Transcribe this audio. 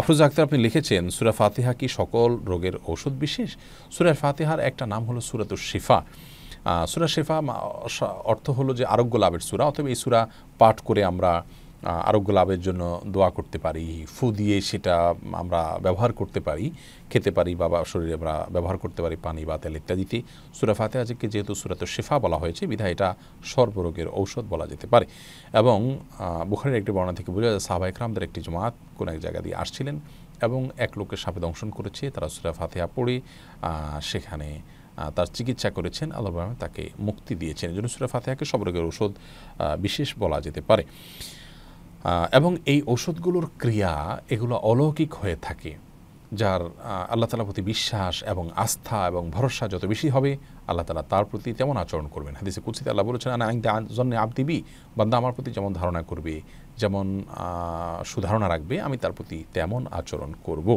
আফরুজ আক্তার আপনি লিখেছেন সুরা ফাতিহা কি সকল রোগের ঔষধ বিশেষ সুরা ফাতিহার একটা নাম হলো সুরাত শিফা সুরা শেফা অর্থ হলো যে আরোগ্য লাভের সুরা অথবা এই সুরা পাঠ করে আমরা আরোগ্য লাভের জন্য দোয়া করতে পারি ফু দিয়ে সেটা আমরা ব্যবহার করতে পারি খেতে পারি বা শরীরে আমরা ব্যবহার করতে পারি পানি বা তেল ইত্যাদিতে সুরা ফাতে আজকে যেহেতু সুরাত শেফা বলা হয়েছে বিধায় এটা সর্বরোগের ঔষধ বলা যেতে পারে এবং বুখারের একটি বর্ণনা থেকে বোঝা যায় সাহবা ইকরামদের একটি জমাত কোনো এক জায়গা দিয়ে আসছিলেন এবং এক লোকের সাপে দংশন করেছে তারা সুরা ফাতেহা পড়ে সেখানে তার চিকিৎসা করেছেন আল্লাহ তাকে মুক্তি দিয়েছেন এই জন্য সুরা ফাতেহাকে সব রোগের ঔষধ বিশেষ বলা যেতে পারে এবং এই ওষুধগুলোর ক্রিয়া এগুলো অলৌকিক হয়ে থাকে যার আল্লাহ তালার প্রতি বিশ্বাস এবং আস্থা এবং ভরসা যত বেশি হবে আল্লাহ তালা তার প্রতি তেমন আচরণ করবেন হাদিসে কুচিতে আল্লাহ বলেছেন আনা আইন জন্যে আপ দিবি বান্দা আমার প্রতি যেমন ধারণা করবে যেমন সুধারণা রাখবে আমি তার প্রতি তেমন আচরণ করব